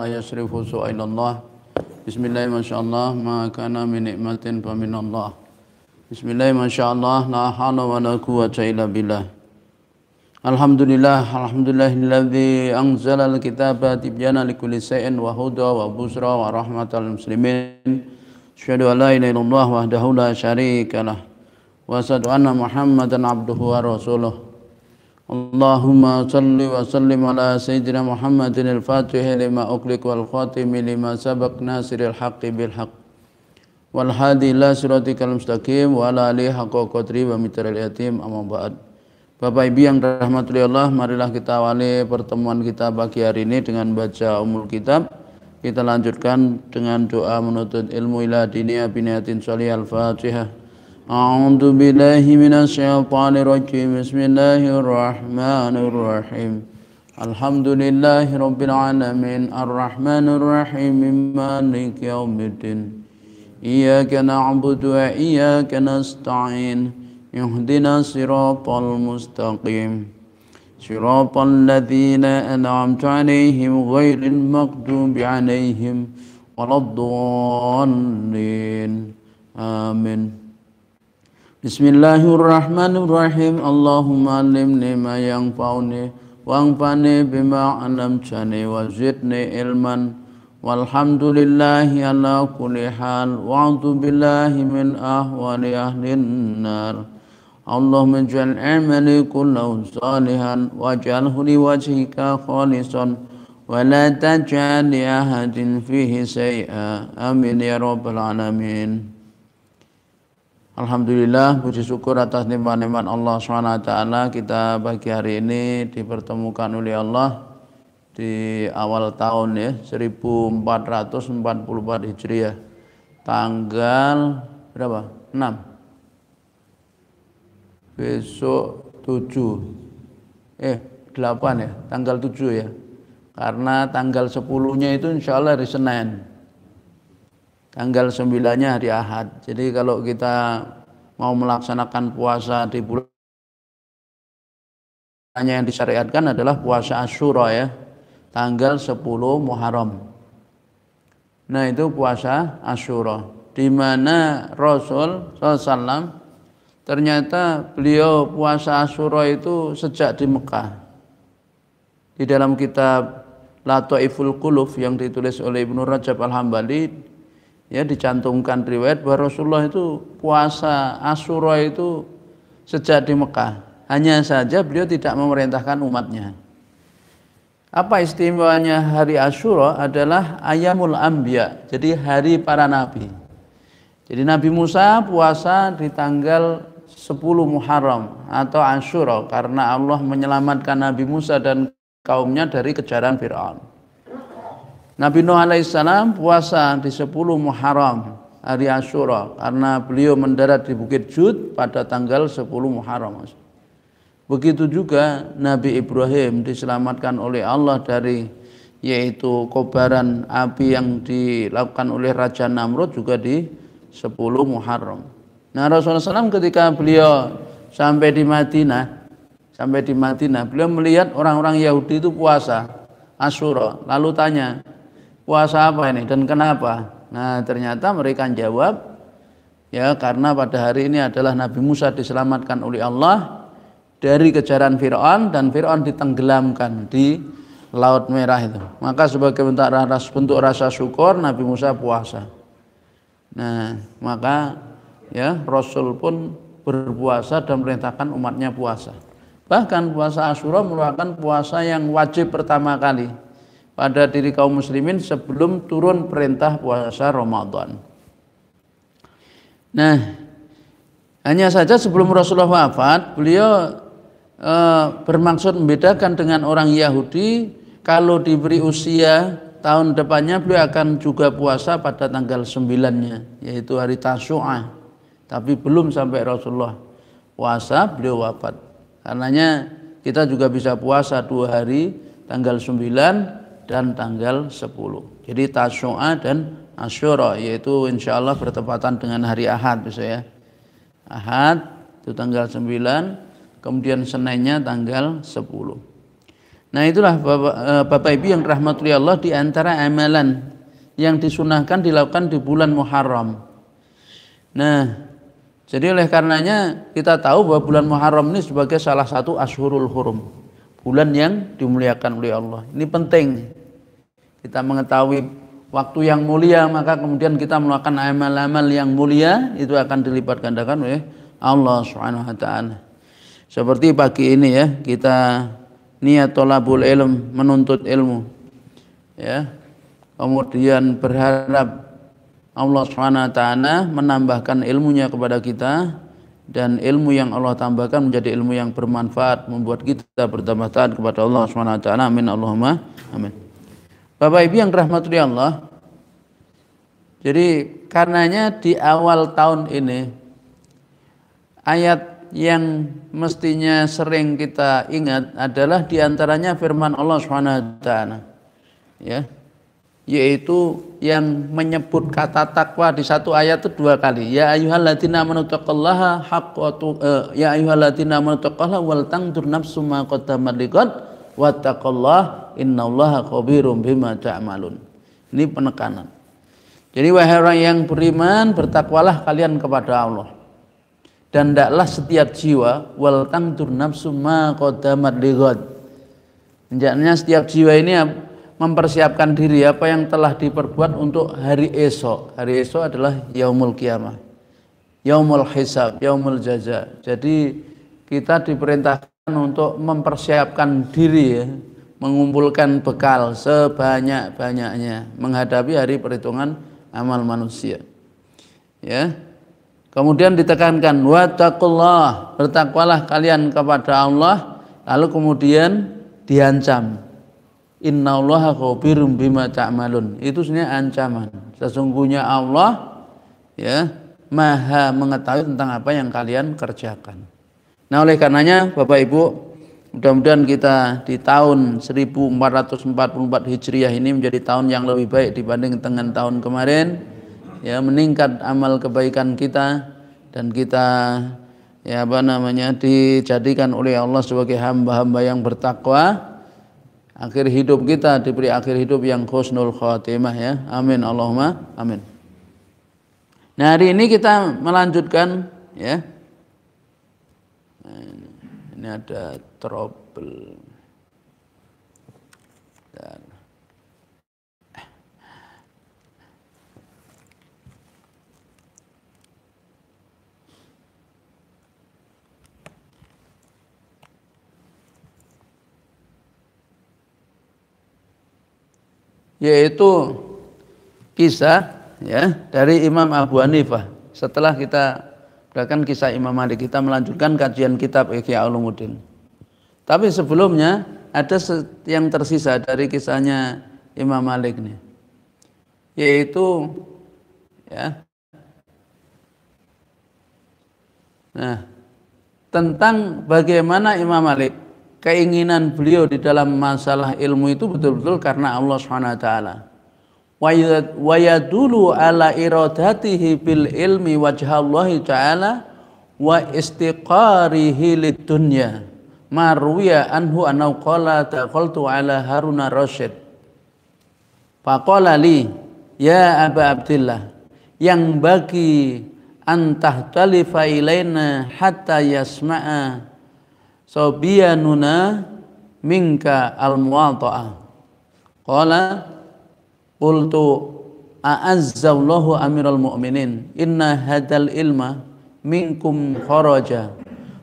la yasrifu su'ailallah Bismillahirrahmanirrahim ma kana min nikmatin fa min Allah Bismillahirrahmanirrahim la hawla wa la quwwata illa billah Alhamdulillah alhamdulillahilladzi anzala alkitaba tibyana likulli shay'in wa huda wa busra wa rahmatal muslimin la wa anna Muhammadan abduhu wa rasuluh اللهم صل وسلم على سيدنا محمد الفاتح لما أغلق والخاتم لما سبق ناصر الحق بالحق والهادي إلى صراطك المستقيم وعلى آله حق قدره ومتر اليتيم أما بعد Bapak Ibu yang dirahmati Allah, marilah kita awali pertemuan kita pagi hari ini dengan baca umul kitab. Kita lanjutkan dengan doa menuntut ilmu ila dini abiniyatin sholih al-fatihah. أعوذ بالله من الشيطان الرجيم بسم الله الرحمن الرحيم الحمد لله رب العالمين الرحمن الرحيم مالك يوم الدين إياك نعبد وإياك نستعين اهدنا صراط المستقيم صراط الذين أنعمت عليهم غير المغضوب عليهم ولا الضالين آمين بسم الله الرحمن الرحيم اللهم علمني ما ينفعني وانفعني بما علمتني وزدني علما والحمد لله على كل حال وعوذ بالله من أهوال أهل النار اللهم اجعل عملي كله صالحا واجعله لوجهك خالصا ولا تجعل لأحد فيه شيئا آمين يا رب العالمين Alhamdulillah puji syukur atas nikmat-nikmat Allah SWT kita pagi hari ini dipertemukan oleh Allah di awal tahun ya 1444 Hijriah tanggal berapa? 6 besok 7 eh 8 ya tanggal 7 ya karena tanggal 10 nya itu insya Allah hari Senin tanggal sembilannya hari Ahad. Jadi kalau kita mau melaksanakan puasa di bulan hanya yang disyariatkan adalah puasa Asyura ya, tanggal 10 Muharram. Nah itu puasa Asyura, di mana Rasul SAW ternyata beliau puasa Asyura itu sejak di Mekah. Di dalam kitab latwa iful Quluf yang ditulis oleh Ibnu Rajab Al-Hambali ya dicantumkan riwayat bahwa Rasulullah itu puasa Asyura itu sejak di Mekah. Hanya saja beliau tidak memerintahkan umatnya. Apa istimewanya hari Asyura adalah Ayamul Ambia, jadi hari para nabi. Jadi Nabi Musa puasa di tanggal 10 Muharram atau Asyura karena Allah menyelamatkan Nabi Musa dan kaumnya dari kejaran Firaun. Nabi Nuh alaihissalam puasa di 10 Muharram hari Asyura karena beliau mendarat di Bukit Jud pada tanggal 10 Muharram. Begitu juga Nabi Ibrahim diselamatkan oleh Allah dari yaitu kobaran api yang dilakukan oleh Raja Namrud juga di 10 Muharram. Nah Rasulullah SAW ketika beliau sampai di Madinah, sampai di Madinah, beliau melihat orang-orang Yahudi itu puasa Asyura, lalu tanya, puasa apa ini dan kenapa? Nah, ternyata mereka jawab ya karena pada hari ini adalah Nabi Musa diselamatkan oleh Allah dari kejaran Firaun dan Firaun ditenggelamkan di laut merah itu. Maka sebagai bentuk rasa, bentuk rasa syukur Nabi Musa puasa. Nah, maka ya Rasul pun berpuasa dan merintahkan umatnya puasa. Bahkan puasa Asyura merupakan puasa yang wajib pertama kali pada diri kaum muslimin sebelum turun perintah puasa Ramadan. Nah, hanya saja sebelum Rasulullah wafat, beliau e, bermaksud membedakan dengan orang Yahudi kalau diberi usia tahun depannya beliau akan juga puasa pada tanggal 9 yaitu hari Tasu'ah. Tapi belum sampai Rasulullah puasa, beliau wafat. Karenanya kita juga bisa puasa dua hari, tanggal 9 dan tanggal 10. Jadi Tasyu'a dan Asyura yaitu insya Allah bertepatan dengan hari Ahad bisa ya. Ahad itu tanggal 9, kemudian Seninnya tanggal 10. Nah itulah Bapak, e, Bapak Ibu yang rahmatullahi Allah di antara amalan yang disunahkan dilakukan di bulan Muharram. Nah, jadi oleh karenanya kita tahu bahwa bulan Muharram ini sebagai salah satu ashurul hurum. Bulan yang dimuliakan oleh Allah. Ini penting kita mengetahui waktu yang mulia maka kemudian kita melakukan amal-amal yang mulia itu akan dilipat gandakan oleh Allah Subhanahu wa taala. Seperti pagi ini ya, kita niat tolabul ilm, menuntut ilmu. Ya. Kemudian berharap Allah Subhanahu wa taala menambahkan ilmunya kepada kita dan ilmu yang Allah tambahkan menjadi ilmu yang bermanfaat membuat kita bertambah taat kepada Allah Subhanahu wa taala. Amin Allahumma amin. Bapak Ibu yang rahmati Allah. Jadi karenanya di awal tahun ini ayat yang mestinya sering kita ingat adalah diantaranya firman Allah Swt, ya, yaitu yang menyebut kata takwa di satu ayat itu dua kali. Ya ayuhalatina menutukallaha haqqatu eh, ya ayuhalatina menutukallaha wal tangdur nafsu ma qaddamat wattaqallah innallaha khabirum bima ta'malun. Ini penekanan. Jadi wahai orang yang beriman, bertakwalah kalian kepada Allah. Dan daklah setiap jiwa wal tantur nafsu ma qaddamat lighad. Hendaknya setiap jiwa ini mempersiapkan diri apa yang telah diperbuat untuk hari esok. Hari esok adalah yaumul kiamah. Yaumul hisab, yaumul jaza. Jadi kita diperintahkan untuk mempersiapkan diri ya, mengumpulkan bekal sebanyak-banyaknya menghadapi hari perhitungan amal manusia. Ya. Kemudian ditekankan wattaqullah, bertakwalah kalian kepada Allah, lalu kemudian diancam. Innallaha khabirum bima ta'malun. Itu sebenarnya ancaman. Sesungguhnya Allah ya Maha mengetahui tentang apa yang kalian kerjakan. Nah, oleh karenanya Bapak Ibu, mudah-mudahan kita di tahun 1444 Hijriah ini menjadi tahun yang lebih baik dibanding dengan tahun kemarin. Ya, meningkat amal kebaikan kita dan kita ya apa namanya dijadikan oleh Allah sebagai hamba-hamba yang bertakwa. Akhir hidup kita diberi akhir hidup yang khusnul khotimah ya. Amin Allahumma amin. Nah, hari ini kita melanjutkan ya ini ada trouble. Dan eh. yaitu kisah ya dari Imam Abu Hanifah setelah kita Bahkan kisah Imam Malik kita melanjutkan kajian kitab Ikhya Ulumuddin. Tapi sebelumnya ada yang tersisa dari kisahnya Imam Malik nih. Yaitu ya. Nah, tentang bagaimana Imam Malik keinginan beliau di dalam masalah ilmu itu betul-betul karena Allah Subhanahu wa taala wa yadulu ala iradatihi bil ilmi wajhallahi ta'ala wa istiqarihi lid dunya marwiya anhu anau qala taqaltu ala haruna rasyid faqala li ya aba abdillah yang bagi antah talifa ilaina hatta yasma'a sobiyanuna minka al qala Qultu a'azzallahu amiral mu'minin inna hadal ilma minkum kharaja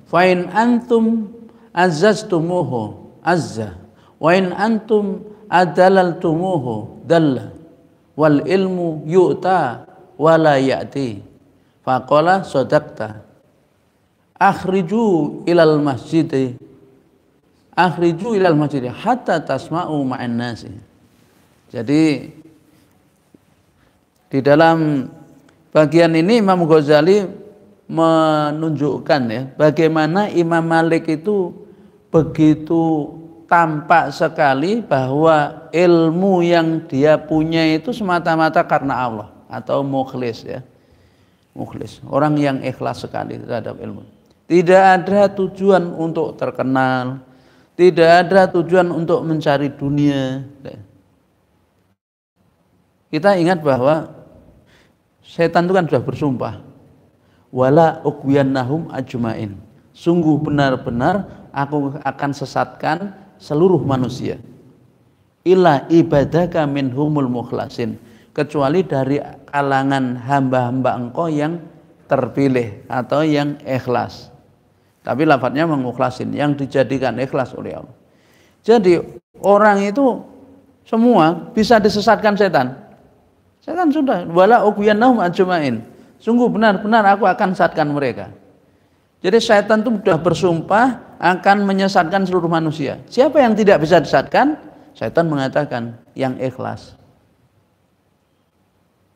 fa in antum azzastumuhu azza wa in antum adalaltumuhu dalla wal ilmu yu'ta la ya'ti faqala sadaqta akhriju ilal masjid akhriju ilal masjid hatta tasma'u ma'an nasi jadi di dalam bagian ini Imam Ghazali menunjukkan ya bagaimana Imam Malik itu begitu tampak sekali bahwa ilmu yang dia punya itu semata-mata karena Allah atau mukhlis ya. Mukhlis, orang yang ikhlas sekali terhadap ilmu. Tidak ada tujuan untuk terkenal, tidak ada tujuan untuk mencari dunia. Kita ingat bahwa Setan itu kan sudah bersumpah. Wala uqwiyannahum ajumain, Sungguh benar-benar aku akan sesatkan seluruh manusia. Ila ibadaka minhumul mukhlasin. Kecuali dari kalangan hamba-hamba engkau yang terpilih atau yang ikhlas. Tapi lafadnya mengukhlasin, yang dijadikan ikhlas oleh Allah. Jadi orang itu semua bisa disesatkan setan. Saya kan sudah wala uqiyannahum ajmain. Sungguh benar-benar aku akan sesatkan mereka. Jadi setan itu sudah bersumpah akan menyesatkan seluruh manusia. Siapa yang tidak bisa disesatkan? Setan mengatakan yang ikhlas.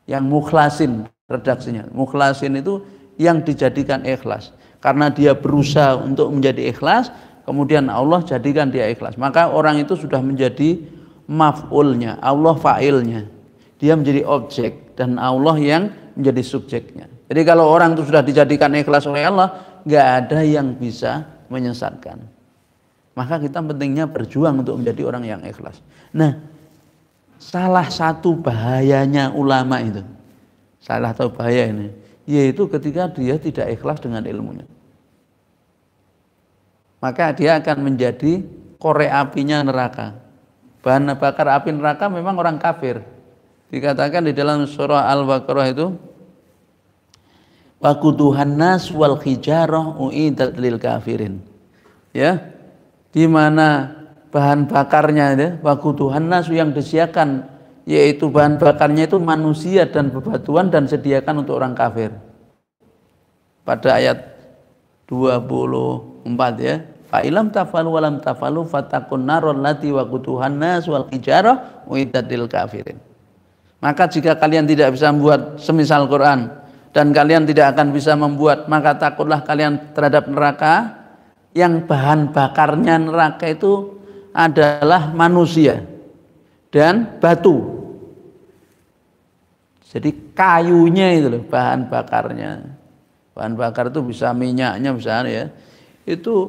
Yang mukhlasin redaksinya. Mukhlasin itu yang dijadikan ikhlas. Karena dia berusaha untuk menjadi ikhlas, kemudian Allah jadikan dia ikhlas. Maka orang itu sudah menjadi maf'ulnya, Allah fa'ilnya dia menjadi objek dan Allah yang menjadi subjeknya. Jadi kalau orang itu sudah dijadikan ikhlas oleh Allah, nggak ada yang bisa menyesatkan. Maka kita pentingnya berjuang untuk menjadi orang yang ikhlas. Nah, salah satu bahayanya ulama itu, salah satu bahaya ini, yaitu ketika dia tidak ikhlas dengan ilmunya. Maka dia akan menjadi kore apinya neraka. Bahan bakar api neraka memang orang kafir, dikatakan di dalam surah Al-Baqarah itu Wakutuhan nas wal khijarah u'idat lil kafirin. Ya. Di mana bahan bakarnya ya, wakutuhan nas yang disiakan yaitu bahan bakarnya itu manusia dan bebatuan dan sediakan untuk orang kafir. Pada ayat 24 ya. Fa'ilam tafalu walam tafalu fatakun narol lati wakutuhan nas wal khijarah u'idat lil kafirin. Maka jika kalian tidak bisa membuat semisal Quran dan kalian tidak akan bisa membuat, maka takutlah kalian terhadap neraka yang bahan bakarnya neraka itu adalah manusia dan batu. Jadi kayunya itu loh bahan bakarnya. Bahan bakar itu bisa minyaknya bisa ya. Itu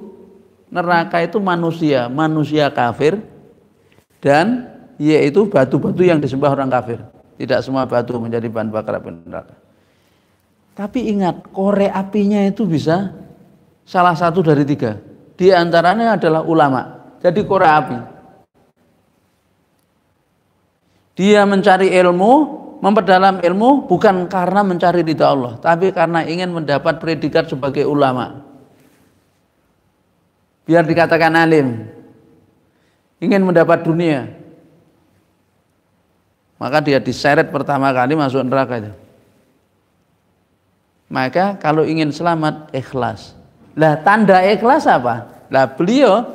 neraka itu manusia, manusia kafir dan yaitu batu-batu yang disembah orang kafir. Tidak semua batu menjadi bahan bakar api neraka. Tapi ingat, kore apinya itu bisa salah satu dari tiga. Di antaranya adalah ulama. Jadi kore api. Dia mencari ilmu, memperdalam ilmu bukan karena mencari ridha Allah, tapi karena ingin mendapat predikat sebagai ulama. Biar dikatakan alim. Ingin mendapat dunia, maka dia diseret pertama kali masuk neraka itu. Maka kalau ingin selamat ikhlas. Lah tanda ikhlas apa? Lah beliau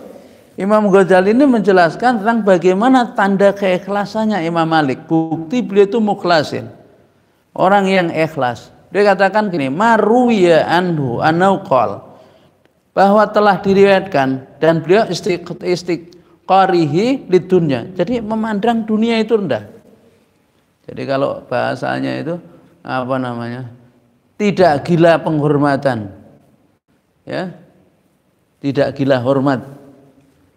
Imam Ghazali ini menjelaskan tentang bagaimana tanda keikhlasannya Imam Malik. Bukti beliau itu mukhlasin. Orang yang ikhlas. Dia katakan gini, maruya anhu anauqal. Bahwa telah diriwayatkan dan beliau istiqorihi di dunia. Jadi memandang dunia itu rendah. Jadi kalau bahasanya itu apa namanya? Tidak gila penghormatan. Ya. Tidak gila hormat.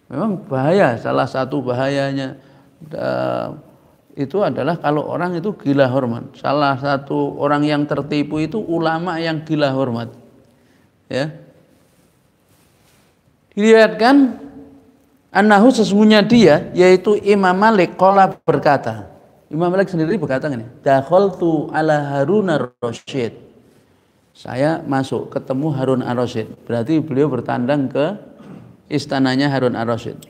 Memang bahaya, salah satu bahayanya itu adalah kalau orang itu gila hormat. Salah satu orang yang tertipu itu ulama yang gila hormat. Ya. Dilihatkan Anahu sesungguhnya dia yaitu Imam Malik kola berkata Imam Malik sendiri berkata gini, "Dakhaltu ala Harun ar-Rasyid." Saya masuk ketemu Harun ar-Rasyid. Berarti beliau bertandang ke istananya Harun ar-Rasyid.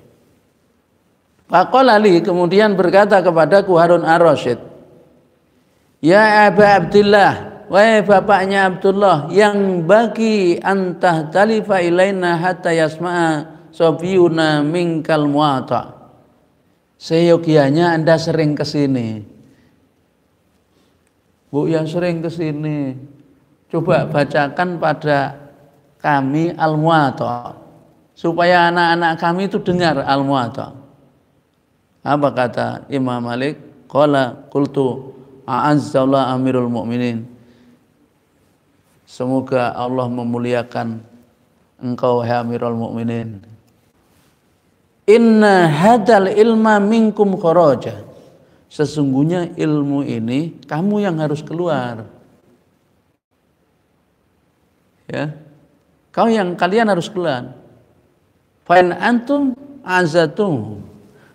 ali kemudian berkata kepadaku Harun ar-Rasyid, "Ya Aba Abdullah, Wahai bapaknya Abdullah yang bagi antah talifa ilaina hatta yasma'a mingkal muata. Seyogianya Anda sering ke sini. Bu yang sering ke sini. Coba bacakan pada kami Al-Muwatta supaya anak-anak kami itu dengar Al-Muwatta. Apa kata Imam Malik? Qala qultu a'azzallahu amirul mu'minin. Semoga Allah memuliakan engkau hai amirul mu'minin. Inna hadal ilma minkum koroja. Sesungguhnya ilmu ini kamu yang harus keluar. Ya. Kau yang kalian harus keluar. Fa'in antum azatum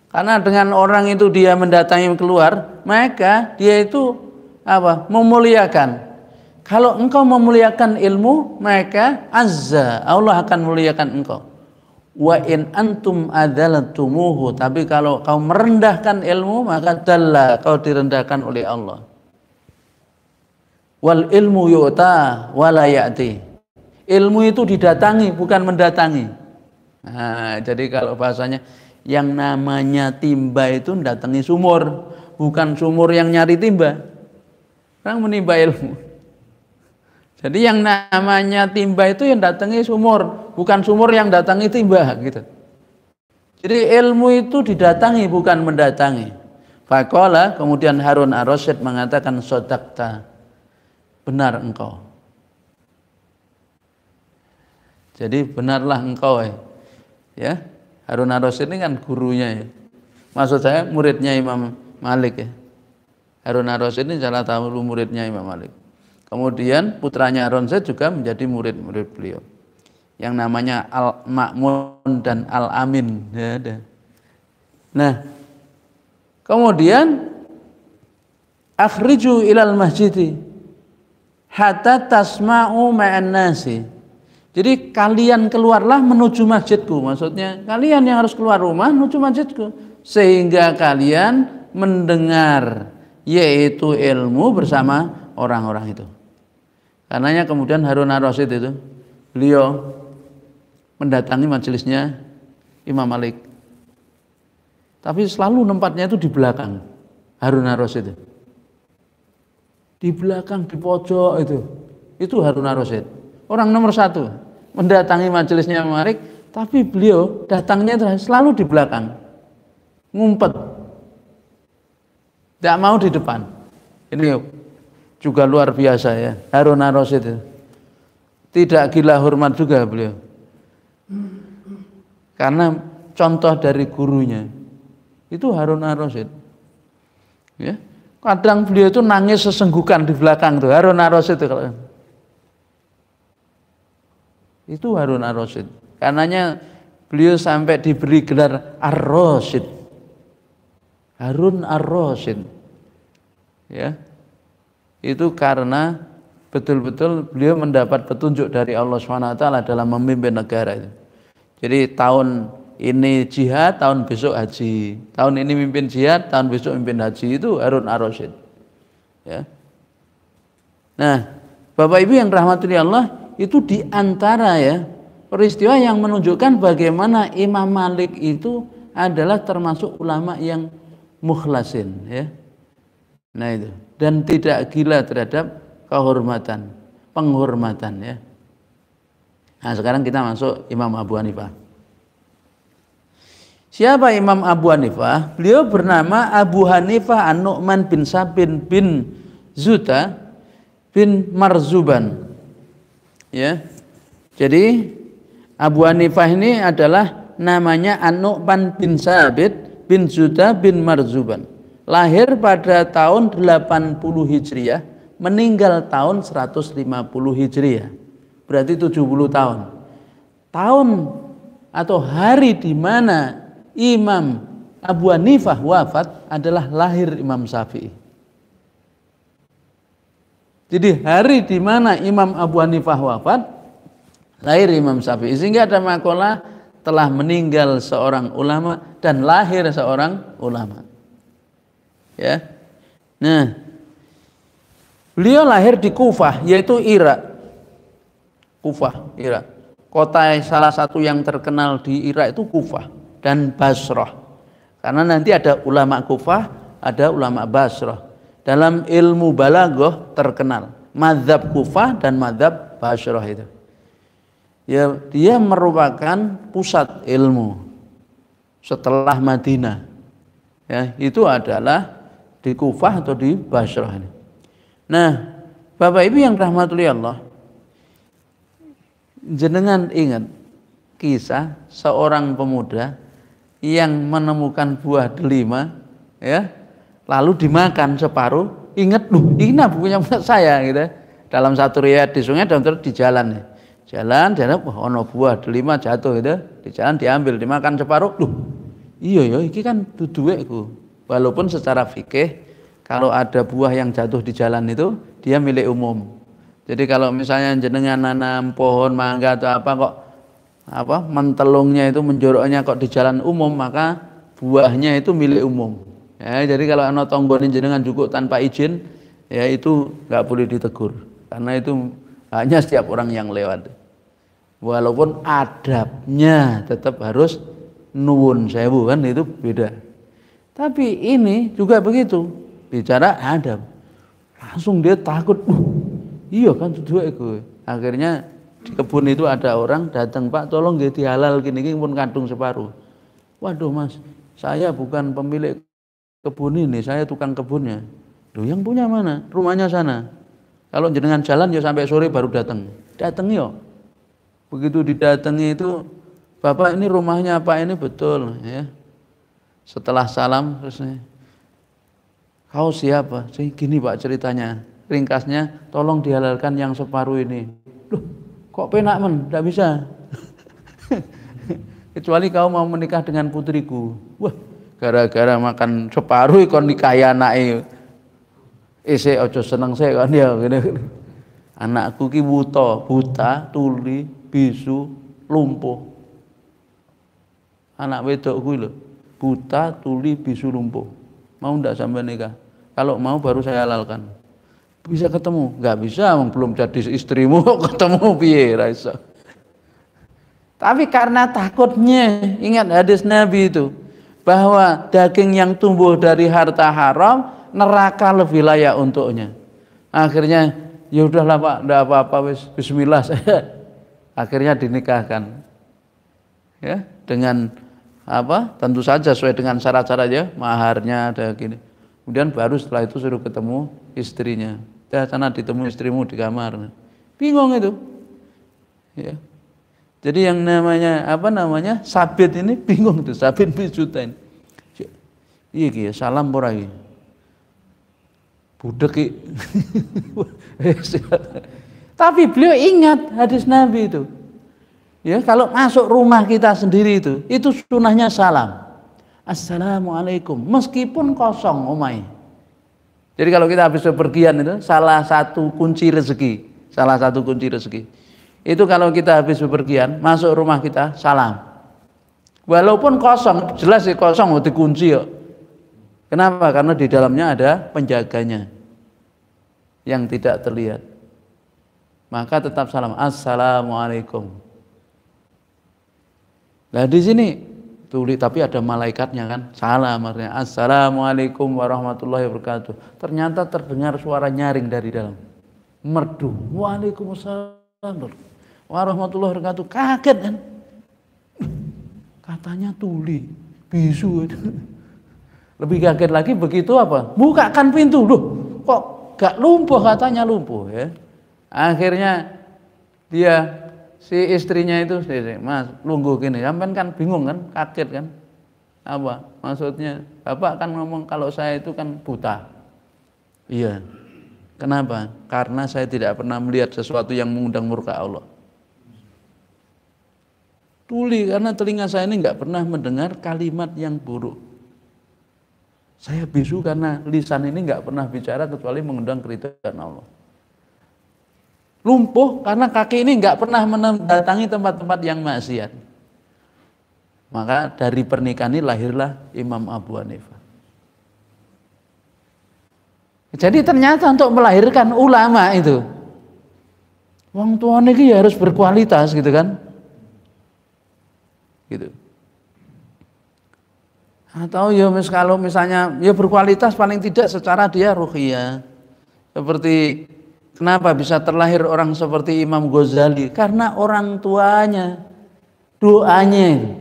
Karena dengan orang itu dia mendatangi keluar, maka dia itu apa? memuliakan. Kalau engkau memuliakan ilmu, maka azza Allah akan muliakan engkau wa in antum adzalatumuhu tapi kalau kau merendahkan ilmu maka dalla kau direndahkan oleh Allah wal ilmu yu'ta wala ya'ti ilmu itu didatangi bukan mendatangi nah, jadi kalau bahasanya yang namanya timba itu datangi sumur bukan sumur yang nyari timba orang menimba ilmu jadi yang namanya timba itu yang datangi sumur, bukan sumur yang datangi timba gitu. Jadi ilmu itu didatangi bukan mendatangi. Fakola kemudian Harun Ar-Rasyid mengatakan sodakta benar engkau. Jadi benarlah engkau ya. ya. Harun Ar-Rasyid ini kan gurunya ya. Maksud saya muridnya Imam Malik ya. Harun Ar-Rasyid ini salah tahu muridnya Imam Malik. Kemudian putranya Ronzet juga menjadi murid-murid beliau. Yang namanya Al-Ma'mun dan Al-Amin. Ya, nah, kemudian Afriju ilal masjidi hatta tasma'u ma'an nasi. Jadi kalian keluarlah menuju masjidku. Maksudnya kalian yang harus keluar rumah menuju masjidku. Sehingga kalian mendengar yaitu ilmu bersama orang-orang itu. Karenanya kemudian Harun Ar-Rasyid itu beliau mendatangi majelisnya Imam Malik. Tapi selalu tempatnya itu di belakang Harun Ar-Rasyid itu. Di belakang, di pojok itu. Itu Harun Ar-Rasyid. Orang nomor satu. Mendatangi majelisnya Imam Malik. Tapi beliau datangnya itu selalu di belakang. Ngumpet. Tidak mau di depan. Ini juga luar biasa ya Harun ar itu tidak gila hormat juga beliau karena contoh dari gurunya itu Harun ar ya kadang beliau itu nangis sesenggukan di belakang tuh Harun ar itu kalau itu Harun ar karenanya beliau sampai diberi gelar Ar-Rasyid Harun Ar-Rasyid ya itu karena betul-betul beliau mendapat petunjuk dari Allah SWT dalam memimpin negara itu. Jadi tahun ini jihad, tahun besok haji. Tahun ini mimpin jihad, tahun besok mimpin haji itu Harun Ar-Rasyid. Ya. Nah, Bapak Ibu yang rahmatullahi Allah, itu diantara ya peristiwa yang menunjukkan bagaimana Imam Malik itu adalah termasuk ulama yang mukhlasin ya. Nah itu. Dan tidak gila terhadap kehormatan, penghormatan ya. Nah sekarang kita masuk Imam Abu Hanifah. Siapa Imam Abu Hanifah? Beliau bernama Abu Hanifah An-Nu'man bin Sabin bin Zuta bin Marzuban. Ya. Jadi Abu Hanifah ini adalah namanya An-Nu'man bin Sabit bin Zuta bin Marzuban lahir pada tahun 80 Hijriah, meninggal tahun 150 Hijriah. Berarti 70 tahun. Tahun atau hari di mana Imam Abu Hanifah wafat adalah lahir Imam Syafi'i. Jadi hari di mana Imam Abu Hanifah wafat lahir Imam Syafi'i. Sehingga ada makalah telah meninggal seorang ulama dan lahir seorang ulama. Ya. Nah, beliau lahir di Kufah, yaitu Irak. Kufah, Irak. Kota salah satu yang terkenal di Irak itu Kufah dan Basrah. Karena nanti ada ulama Kufah, ada ulama Basrah. Dalam ilmu balagoh terkenal. Madhab Kufah dan madhab Basrah itu. Ya, dia merupakan pusat ilmu setelah Madinah. Ya, itu adalah di Kufah atau di Basrah ini. Nah, Bapak Ibu yang rahmatullahi Allah, jenengan ingat kisah seorang pemuda yang menemukan buah delima ya lalu dimakan separuh ingat lu ini bukunya buat saya gitu ya. dalam satu riat di sungai dan terus di jalan ya. jalan jalan wah ono buah delima jatuh gitu ya. di jalan diambil dimakan separuh lu iyo iyo, ini kan duduweku Walaupun secara fikih kalau ada buah yang jatuh di jalan itu dia milik umum. Jadi kalau misalnya jenengan nanam pohon mangga atau apa kok apa mentelungnya itu menjoroknya kok di jalan umum maka buahnya itu milik umum. Ya, jadi kalau ana tonggonin jenengan cukup tanpa izin ya itu nggak boleh ditegur karena itu hanya setiap orang yang lewat. Walaupun adabnya tetap harus nuwun sewu kan itu beda. Tapi ini juga begitu. Bicara Adam. Langsung dia takut. Uh, iya kan dua itu. Akhirnya di kebun itu ada orang datang, Pak tolong dia dihalal gini-gini pun kantung separuh. Waduh mas, saya bukan pemilik kebun ini, saya tukang kebunnya. Lu yang punya mana? Rumahnya sana. Kalau jenengan jalan ya sampai sore baru datang. Datang yuk. Begitu didatangi itu, Bapak ini rumahnya apa ini betul ya setelah salam terusnya, kau siapa? sih gini pak ceritanya, ringkasnya tolong dihalalkan yang separuh ini. Duh, kok penak men, tidak bisa. Kecuali kau mau menikah dengan putriku. Wah, gara-gara makan separuh kau nikahi anak ini ojo seneng saya kan dia ya. Anakku ki buta, buta, tuli, bisu, lumpuh. Anak wedok gue loh buta, tuli, bisu, lumpuh. Mau ndak sampai nikah? Kalau mau baru saya halalkan. Bisa ketemu? Nggak bisa, belum jadi istrimu ketemu piye Raisa. Tapi karena takutnya, ingat hadis Nabi itu, bahwa daging yang tumbuh dari harta haram, neraka lebih layak untuknya. Akhirnya, ya udahlah Pak, ndak apa-apa, wis bismillah saya. Akhirnya dinikahkan. Ya, dengan apa tentu saja sesuai dengan syarat-syaratnya maharnya ada gini kemudian baru setelah itu suruh ketemu istrinya ya sana ditemu istrimu di kamar bingung itu ya jadi yang namanya apa namanya sabit ini bingung itu sabit bijuta ini iya iya salam porai eh, tapi beliau ingat hadis nabi itu Ya, kalau masuk rumah kita sendiri itu, itu sunahnya salam. Assalamualaikum. Meskipun kosong Omai Jadi kalau kita habis bepergian itu salah satu kunci rezeki, salah satu kunci rezeki. Itu kalau kita habis bepergian, masuk rumah kita salam. Walaupun kosong, jelas sih ya kosong oh, dikunci yuk. Kenapa? Karena di dalamnya ada penjaganya yang tidak terlihat. Maka tetap salam. Assalamualaikum. Nah di sini tuli tapi ada malaikatnya kan. Salam artinya Assalamualaikum warahmatullahi wabarakatuh. Ternyata terdengar suara nyaring dari dalam. Merdu. Waalaikumsalam warahmatullahi wabarakatuh. Kaget kan? Katanya tuli, bisu. itu Lebih kaget lagi begitu apa? Bukakan pintu. Loh, kok gak lumpuh katanya lumpuh ya. Akhirnya dia si istrinya itu sendiri, Mas, lunggu gini, sampai kan bingung kan, kaget kan? Apa? Maksudnya, Bapak kan ngomong kalau saya itu kan buta. Iya. Kenapa? Karena saya tidak pernah melihat sesuatu yang mengundang murka Allah. Tuli karena telinga saya ini nggak pernah mendengar kalimat yang buruk. Saya bisu karena lisan ini nggak pernah bicara kecuali mengundang keridhaan Allah lumpuh karena kaki ini nggak pernah mendatangi tempat-tempat yang maksiat. Maka dari pernikahan ini lahirlah Imam Abu Hanifah. Jadi ternyata untuk melahirkan ulama itu, wong tua ini ya harus berkualitas gitu kan? Gitu. Atau ya mis kalau misalnya ya berkualitas paling tidak secara dia ruhiyah. Seperti Kenapa bisa terlahir orang seperti Imam Ghazali? Karena orang tuanya, doanya.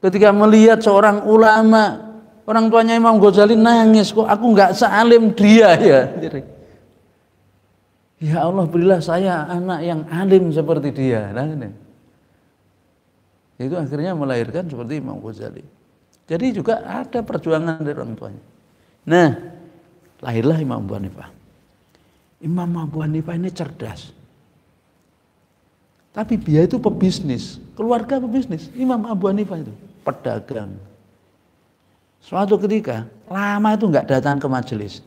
Ketika melihat seorang ulama, orang tuanya Imam Ghazali nangis, kok aku nggak salim dia ya. Ya Allah berilah saya anak yang alim seperti dia. Nah, ini. Itu akhirnya melahirkan seperti Imam Ghazali. Jadi juga ada perjuangan dari orang tuanya. Nah, lahirlah Imam Bonifat. Imam Abu Hanifah ini cerdas. Tapi dia itu pebisnis, keluarga pebisnis. Imam Abu Hanifah itu pedagang. Suatu ketika lama itu nggak datang ke majelis.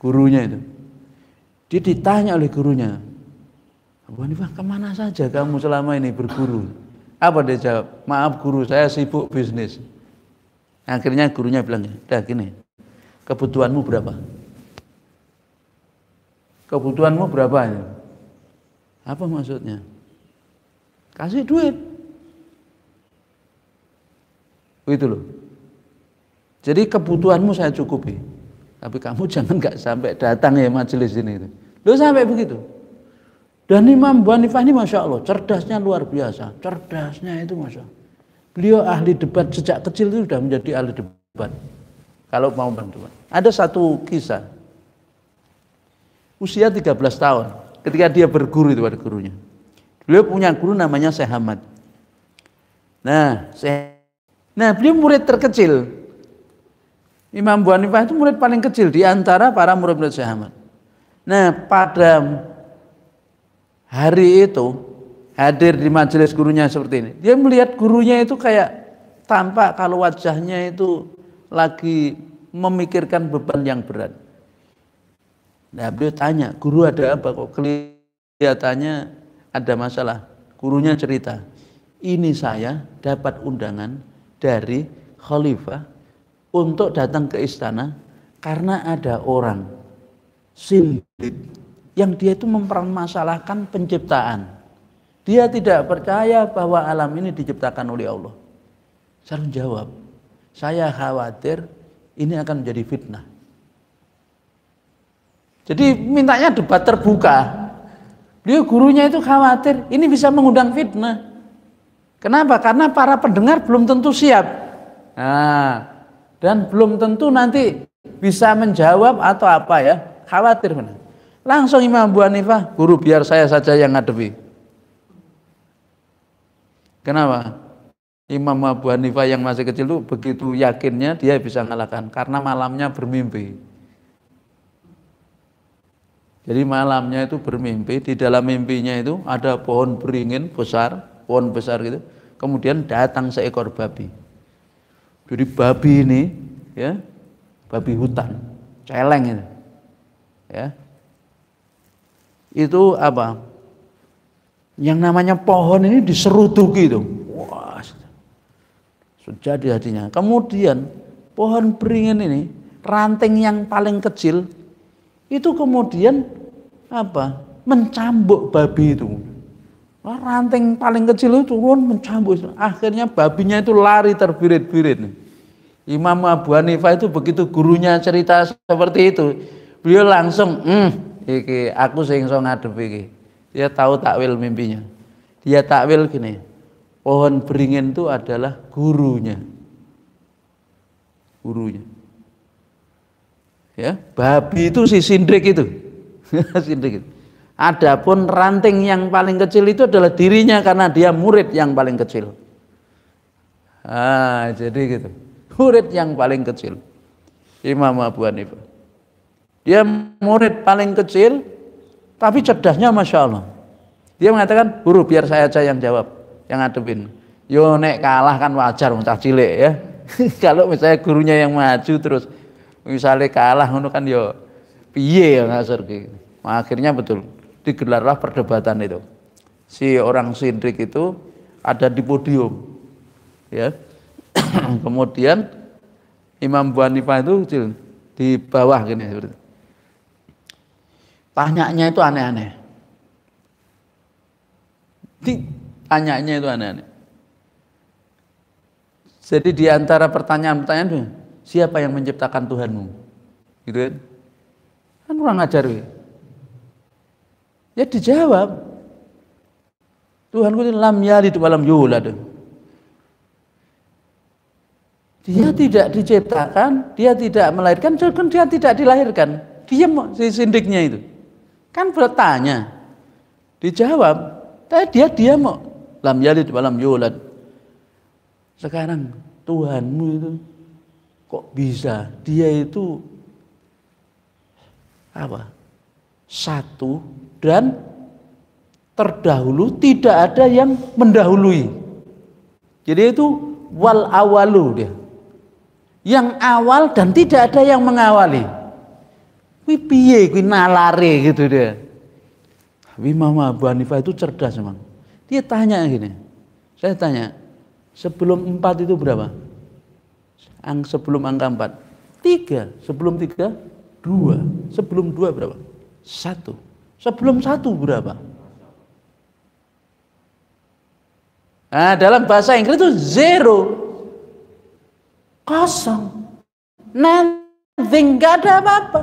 Gurunya itu. Dia ditanya oleh gurunya, Abu Hanifah kemana saja kamu selama ini berguru? Apa dia jawab? Maaf guru, saya sibuk bisnis. Akhirnya gurunya bilang, dah gini, kebutuhanmu berapa? kebutuhanmu berapa ya? Apa maksudnya? Kasih duit. Itu loh. Jadi kebutuhanmu saya cukupi. Tapi kamu jangan nggak sampai datang ya majelis ini. lo sampai begitu. Dan Imam Bu ini Masya Allah, cerdasnya luar biasa. Cerdasnya itu Masya Allah. Beliau ahli debat sejak kecil itu sudah menjadi ahli debat. Kalau mau bantuan Ada satu kisah usia 13 tahun ketika dia berguru itu pada gurunya. Beliau punya guru namanya Syekh Hamad. Nah, Syekh Nah, beliau murid terkecil. Imam Bu Hanifah itu murid paling kecil di antara para murid-murid Syekh Hamad. Nah, pada hari itu hadir di majelis gurunya seperti ini. Dia melihat gurunya itu kayak tampak kalau wajahnya itu lagi memikirkan beban yang berat. Nah, beliau tanya, guru ada apa kok kelihatannya ada masalah. Gurunya cerita, ini saya dapat undangan dari khalifah untuk datang ke istana karena ada orang sindik yang dia itu mempermasalahkan penciptaan. Dia tidak percaya bahwa alam ini diciptakan oleh Allah. Saya jawab, saya khawatir ini akan menjadi fitnah. Jadi mintanya debat terbuka. Dia gurunya itu khawatir, ini bisa mengundang fitnah. Kenapa? Karena para pendengar belum tentu siap. Nah, dan belum tentu nanti bisa menjawab atau apa ya. Khawatir benar. Langsung Imam Abu Hanifah, guru biar saya saja yang ngadepi. Kenapa? Imam Abu Hanifah yang masih kecil itu begitu yakinnya dia bisa mengalahkan karena malamnya bermimpi. Jadi malamnya itu bermimpi, di dalam mimpinya itu ada pohon beringin besar, pohon besar gitu. Kemudian datang seekor babi. Jadi babi ini ya, babi hutan, celeng itu. Ya. Itu apa? Yang namanya pohon ini diserutuki itu. Wah. Sejadi hatinya. Kemudian pohon beringin ini ranting yang paling kecil itu kemudian apa mencambuk babi itu ranting paling kecil itu turun mencambuk akhirnya babinya itu lari terbirit-birit Imam Abu Hanifah itu begitu gurunya cerita seperti itu beliau langsung mm, iki aku sing iso ngadep iki dia tahu takwil mimpinya dia takwil gini pohon beringin itu adalah gurunya gurunya Ya, babi itu si sindrik itu. sindrik itu. Adapun ranting yang paling kecil itu adalah dirinya karena dia murid yang paling kecil. Ah, jadi gitu. Murid yang paling kecil. Imam Abu Hanifah. Dia murid paling kecil, tapi cerdasnya Masya Allah. Dia mengatakan, guru biar saya aja yang jawab, yang ngadepin. Yo nek kalah kan wajar, cah cilik ya. Kalau misalnya gurunya yang maju terus misalnya kalah ngono kan yo piye ya ngasur gitu. Nah, akhirnya betul digelarlah perdebatan itu. Si orang sindrik itu ada di podium. Ya. Kemudian Imam Buanifah itu kecil, di bawah gini seperti. Tanyanya itu aneh-aneh. Tanyanya itu aneh-aneh. Jadi di antara pertanyaan-pertanyaan itu, Siapa yang menciptakan Tuhanmu? Gitu kan? Kan kurang ajar ya. Ya dijawab. Tuhanku itu lam yalid walam yulad. Dia tidak diciptakan, dia tidak melahirkan, dan dia tidak dilahirkan. Dia si sindiknya itu. Kan bertanya. Dijawab. Tapi dia dia mau. Lam yalid walam yulad. Sekarang Tuhanmu itu kok bisa dia itu apa satu dan terdahulu tidak ada yang mendahului jadi itu wal awalu dia yang awal dan tidak ada yang mengawali kui piye kui nalare gitu dia tapi Mama Abu Hanifah itu cerdas memang dia tanya gini saya tanya sebelum empat itu berapa ang sebelum angka 4 tiga sebelum tiga dua sebelum dua berapa satu sebelum satu berapa nah, dalam bahasa Inggris itu zero kosong nothing nggak ada apa-apa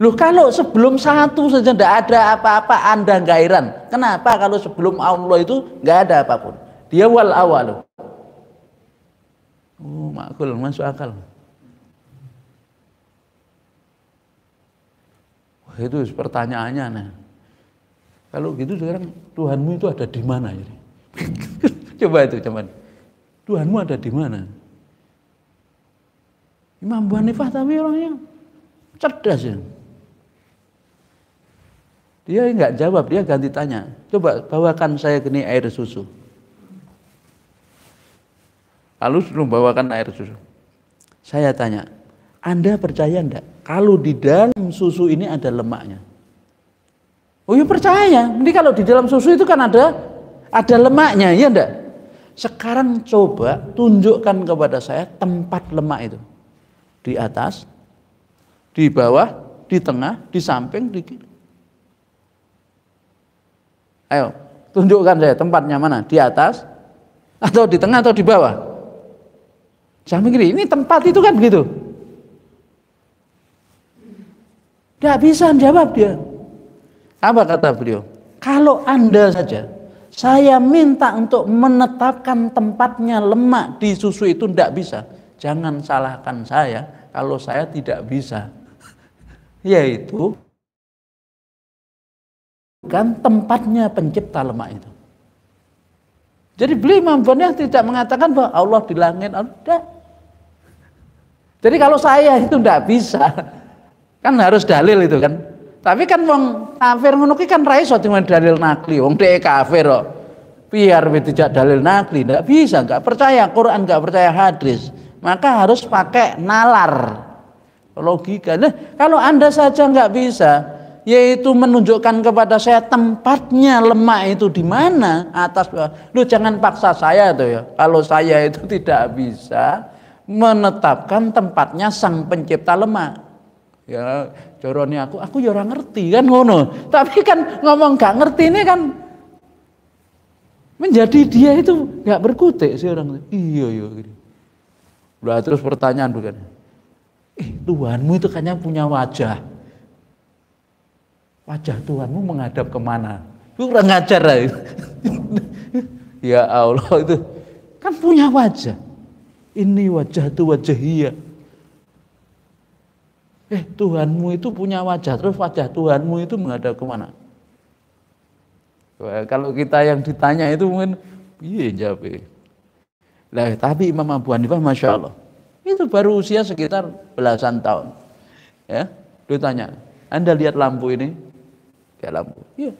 Loh kalau sebelum satu saja tidak ada apa-apa Anda nggak Kenapa kalau sebelum Allah itu nggak ada apapun? Dia wal awal. Oh, makul masuk akal. Wah, itu pertanyaannya. Nah. Kalau gitu sekarang Tuhanmu itu ada di mana? Jadi? coba itu, cuman Tuhanmu ada di mana? Imam Abu Hanifah tapi orangnya cerdas ya. Dia nggak jawab, dia ganti tanya. Coba bawakan saya geni air susu lalu suruh bawakan air susu. Saya tanya, Anda percaya enggak kalau di dalam susu ini ada lemaknya? Oh ya percaya, ini kalau di dalam susu itu kan ada ada lemaknya, ya enggak? Sekarang coba tunjukkan kepada saya tempat lemak itu. Di atas, di bawah, di tengah, di samping, di kiri. Ayo, tunjukkan saya tempatnya mana? Di atas, atau di tengah, atau di bawah? Saya mikir ini tempat itu kan begitu. Tidak bisa menjawab dia. Apa kata beliau? Kalau Anda saja, saya minta untuk menetapkan tempatnya lemak di susu itu tidak bisa. Jangan salahkan saya kalau saya tidak bisa. Yaitu kan tempatnya pencipta lemak itu. Jadi beliau mampunya tidak mengatakan bahwa Allah di langit, Allah tidak. Jadi kalau saya itu tidak bisa, kan harus dalil itu kan. Tapi kan wong kafir ngono kan raiso cuma dalil nakli, wong dhek kafir kok. Biar tidak dalil nakli, tidak bisa, nggak percaya Quran, nggak percaya hadis, maka harus pakai nalar logika. Nah, kalau anda saja nggak bisa, yaitu menunjukkan kepada saya tempatnya lemah itu di mana atas Lu jangan paksa saya tuh ya. Kalau saya itu tidak bisa, menetapkan tempatnya sang pencipta lemak. Ya, corone aku, aku ya orang ngerti kan ngono. Tapi kan ngomong gak ngerti ini kan menjadi dia itu gak berkutik si orang. Iya, iya, iya. Lah terus pertanyaan bukan. Eh, Tuhanmu itu kayaknya punya wajah. Wajah Tuhanmu menghadap kemana? Itu kurang ngajar lah. ya Allah itu kan punya wajah ini wajah tu iya. Eh Tuhanmu itu punya wajah, terus wajah Tuhanmu itu menghadap kemana? Wah, kalau kita yang ditanya itu mungkin, iya jawab. Iya. Lah, tapi Imam Abu Hanifah, masya Allah, itu baru usia sekitar belasan tahun. Ya, dia tanya, anda lihat lampu ini? Ya lampu. Iya.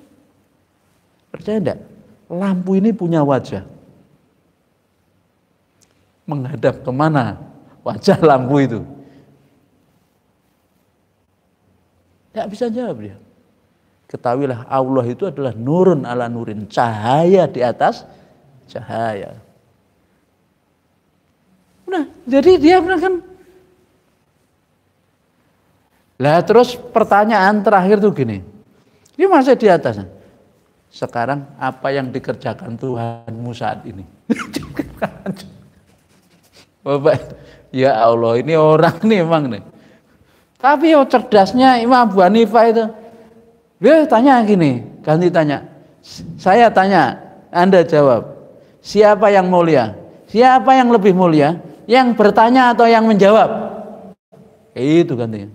Percaya tidak? Lampu ini punya wajah menghadap kemana wajah lampu itu? Tidak bisa jawab dia. Ketahuilah Allah itu adalah nurun ala nurin, cahaya di atas cahaya. Nah, jadi dia benar kan lah terus pertanyaan terakhir tuh gini. Ini masih di atas. Sekarang apa yang dikerjakan Tuhanmu saat ini? Bapak, ya Allah ini orang nih emang nih. Tapi oh cerdasnya Imam Abu Hanifah itu. Dia tanya gini, ganti tanya. Saya tanya, Anda jawab. Siapa yang mulia? Siapa yang lebih mulia? Yang bertanya atau yang menjawab? Itu gantinya.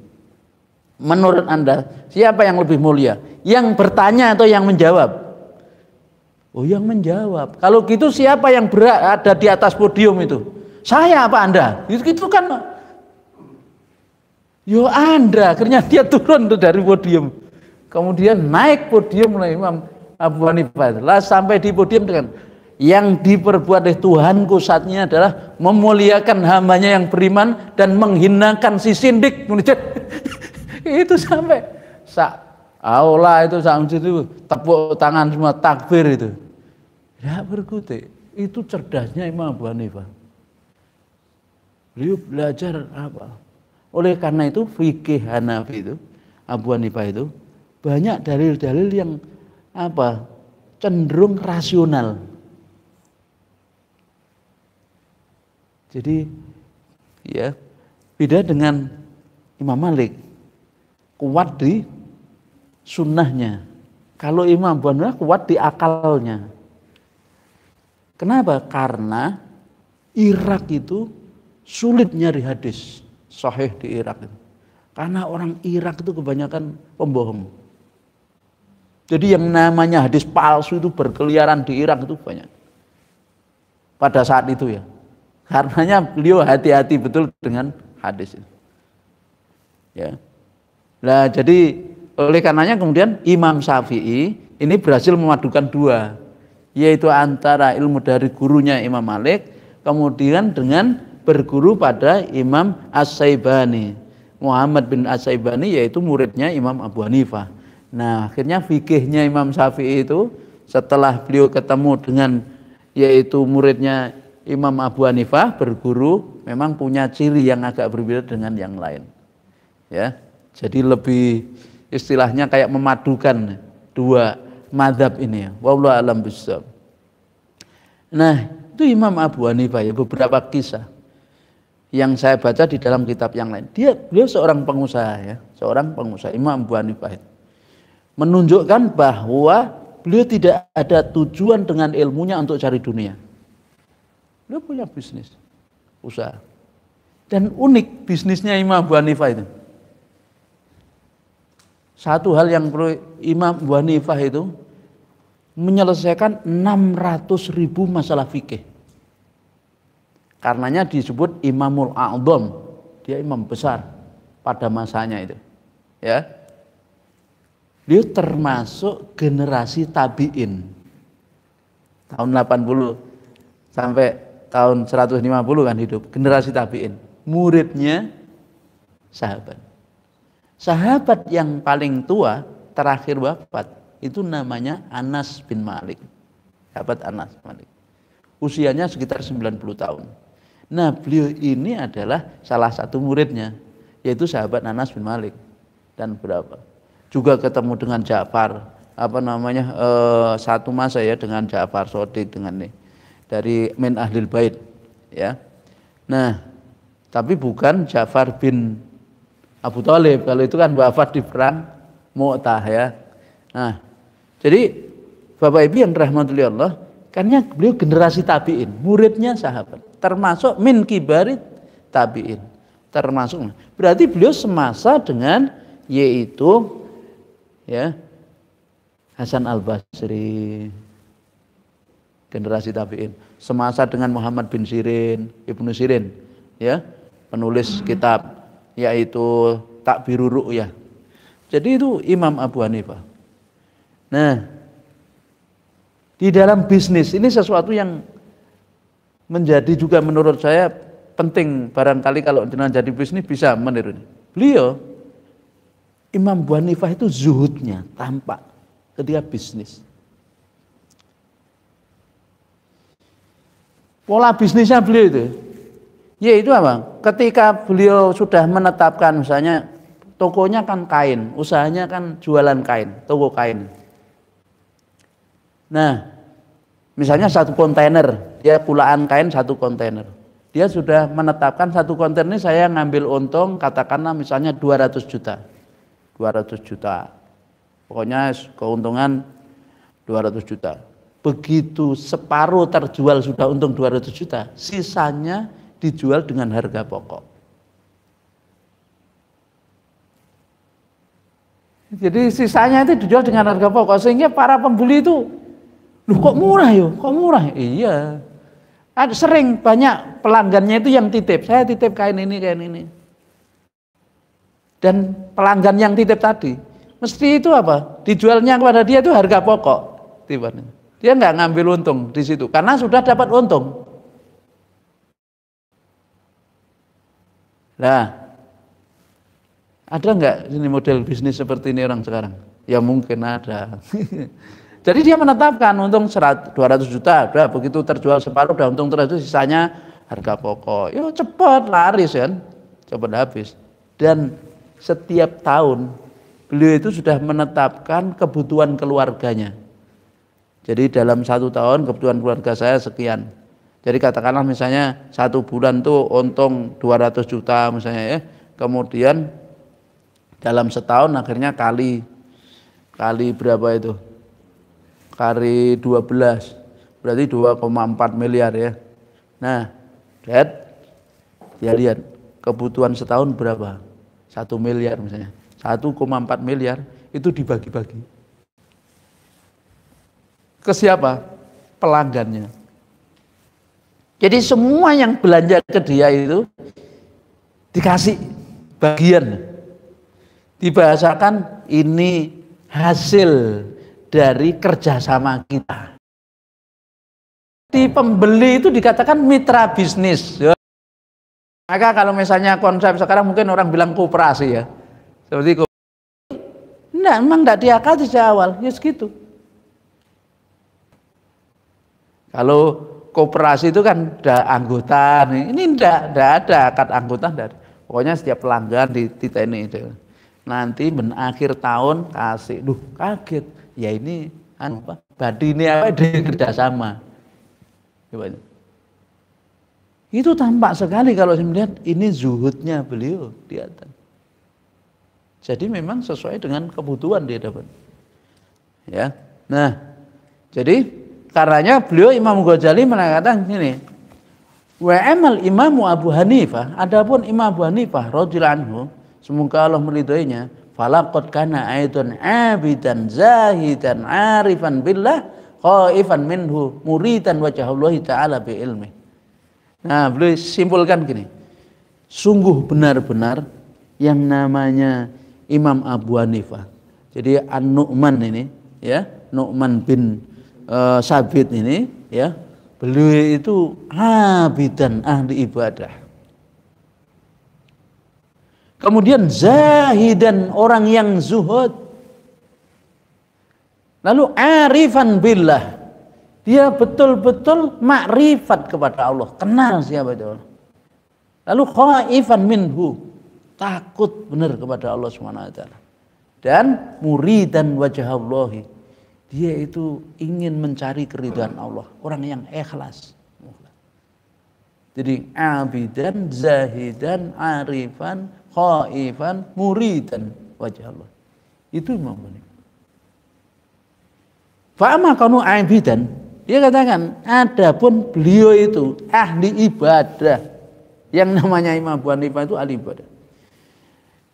Menurut Anda, siapa yang lebih mulia? Yang bertanya atau yang menjawab? Oh, yang menjawab. Kalau gitu siapa yang berada di atas podium itu? Saya apa Anda? Itu, itu kan Yo Anda, akhirnya dia turun tuh dari podium. Kemudian naik podium oleh Imam Abu Hanifah. Lah sampai di podium dengan yang diperbuat oleh Tuhan kusatnya adalah memuliakan hambanya yang beriman dan menghinakan si sindik. itu sampai sa aula itu sampai itu tepuk tangan semua takbir itu. Tidak berkutik. Itu cerdasnya Imam Abu Hanifah. Beliau belajar apa? Oleh karena itu fikih Hanafi itu, Abu Hanifah itu banyak dalil-dalil yang apa? cenderung rasional. Jadi ya, beda dengan Imam Malik kuat di sunnahnya. Kalau Imam Abu Hanifah kuat di akalnya. Kenapa? Karena Irak itu sulit nyari hadis sahih di Irak itu. Karena orang Irak itu kebanyakan pembohong. Jadi yang namanya hadis palsu itu berkeliaran di Irak itu banyak. Pada saat itu ya. Karenanya beliau hati-hati betul dengan hadis itu. Ya. Nah, jadi oleh karenanya kemudian Imam Syafi'i ini berhasil memadukan dua, yaitu antara ilmu dari gurunya Imam Malik kemudian dengan berguru pada Imam As-Saibani. Muhammad bin As-Saibani yaitu muridnya Imam Abu Hanifah. Nah, akhirnya fikihnya Imam Syafi'i itu setelah beliau ketemu dengan yaitu muridnya Imam Abu Hanifah berguru memang punya ciri yang agak berbeda dengan yang lain. Ya. Jadi lebih istilahnya kayak memadukan dua madhab ini ya. Wallahu alam bisawab. Nah, itu Imam Abu Hanifah ya beberapa kisah yang saya baca di dalam kitab yang lain. Dia beliau seorang pengusaha ya, seorang pengusaha Imam Abu Hanifah. Menunjukkan bahwa beliau tidak ada tujuan dengan ilmunya untuk cari dunia. Beliau punya bisnis, usaha. Dan unik bisnisnya Imam Abu Hanifah itu. Satu hal yang perlu Imam Abu Hanifah itu menyelesaikan 600 ribu masalah fikih. Karenanya disebut Imamul A'zam. Dia imam besar pada masanya itu. Ya. Dia termasuk generasi tabi'in. Tahun 80 sampai tahun 150 kan hidup. Generasi tabi'in. Muridnya sahabat. Sahabat yang paling tua terakhir wafat itu namanya Anas bin Malik. Sahabat Anas Malik. Usianya sekitar 90 tahun. Nah beliau ini adalah salah satu muridnya yaitu sahabat Anas bin Malik dan berapa juga ketemu dengan Ja'far apa namanya uh, satu masa ya dengan Ja'far Sodik dengan nih dari min ahlil bait ya. Nah tapi bukan Ja'far bin Abu Talib kalau itu kan wafat di perang Mu'tah ya. Nah jadi Bapak Ibu yang rahmatullahi Allah karena beliau generasi tabiin, muridnya sahabat, termasuk min kibarit tabiin, termasuk. Berarti beliau semasa dengan yaitu ya Hasan Al Basri generasi tabiin, semasa dengan Muhammad bin Sirin, Ibnu Sirin, ya penulis kitab yaitu Takbiru ya Jadi itu Imam Abu Hanifah. Nah, di dalam bisnis ini sesuatu yang menjadi juga menurut saya penting barangkali kalau dengan jadi bisnis bisa meniru. Beliau Imam Bu Hanifah itu zuhudnya tampak ketika bisnis. Pola bisnisnya beliau itu ya itu apa? Ketika beliau sudah menetapkan misalnya tokonya kan kain, usahanya kan jualan kain, toko kain. Nah, Misalnya satu kontainer, dia pulaan kain satu kontainer. Dia sudah menetapkan satu kontainer ini saya ngambil untung katakanlah misalnya 200 juta. 200 juta. Pokoknya keuntungan 200 juta. Begitu separuh terjual sudah untung 200 juta, sisanya dijual dengan harga pokok. Jadi sisanya itu dijual dengan harga pokok sehingga para pembeli itu Loh kok murah yo? Ya? Kok murah? Ya? Iya. Ada sering banyak pelanggannya itu yang titip. Saya titip kain ini, kain ini. Dan pelanggan yang titip tadi, mesti itu apa? Dijualnya kepada dia itu harga pokok. Tiba tiba Dia nggak ngambil untung di situ karena sudah dapat untung. Nah, ada nggak ini model bisnis seperti ini orang sekarang? Ya mungkin ada. Jadi dia menetapkan untung 100, 200 juta, udah begitu terjual separuh, udah untung terus sisanya harga pokok. Yo ya cepat laris kan, cepat habis. Dan setiap tahun beliau itu sudah menetapkan kebutuhan keluarganya. Jadi dalam satu tahun kebutuhan keluarga saya sekian. Jadi katakanlah misalnya satu bulan tuh untung 200 juta misalnya ya. Kemudian dalam setahun akhirnya kali kali berapa itu? kali 12 berarti 2,4 miliar ya. Nah, lihat ya lihat kebutuhan setahun berapa? 1 miliar misalnya. 1,4 miliar itu dibagi-bagi. Ke siapa? Pelanggannya. Jadi semua yang belanja ke dia itu dikasih bagian. Dibahasakan ini hasil dari kerjasama kita. Di pembeli itu dikatakan mitra bisnis. Ya. Maka kalau misalnya konsep sekarang mungkin orang bilang kooperasi ya. Seperti kooperasi. Enggak, memang enggak diakal sejak awal. Ya segitu. Kalau kooperasi itu kan ada anggota nih. Ya. Ini enggak, enggak ada akad anggota enggak Pokoknya setiap pelanggan di tita ini. Nanti akhir tahun kasih. Duh, kaget ya ini anu apa? Badi ini apa dia kerjasama itu tampak sekali kalau saya melihat ini zuhudnya beliau di atas jadi memang sesuai dengan kebutuhan dia dapat ya nah jadi karenanya beliau Imam Ghazali mengatakan ini. Wa'amal Imam Abu Hanifah, adapun Imam Abu Hanifah radhiyallahu semoga Allah meridhoinya, falakot kana aidun abidan zahidan arifan billah khaifan minhu muridan wajahullahi taala bi ilmi nah beliau simpulkan gini sungguh benar-benar yang namanya Imam Abu Hanifah jadi An-Nu'man ini ya Nu'man bin uh, Sabit ini ya beliau itu abidan ahli ibadah Kemudian zahidan orang yang zuhud. Lalu arifan billah. Dia betul-betul makrifat kepada Allah, kenal siapa itu Allah. Lalu khaifan minhu, takut benar kepada Allah SWT. Dan muridan wajah Allah. Dia itu ingin mencari keridhaan Allah, orang yang ikhlas. Jadi abidan, zahidan, arifan, khaifan muridan wajah Allah. Itu Imam Ghazali. Fa'ama kanu aibidan. Dia katakan, adapun beliau itu ahli ibadah. Yang namanya Imam Abu Hanifah itu ahli ibadah.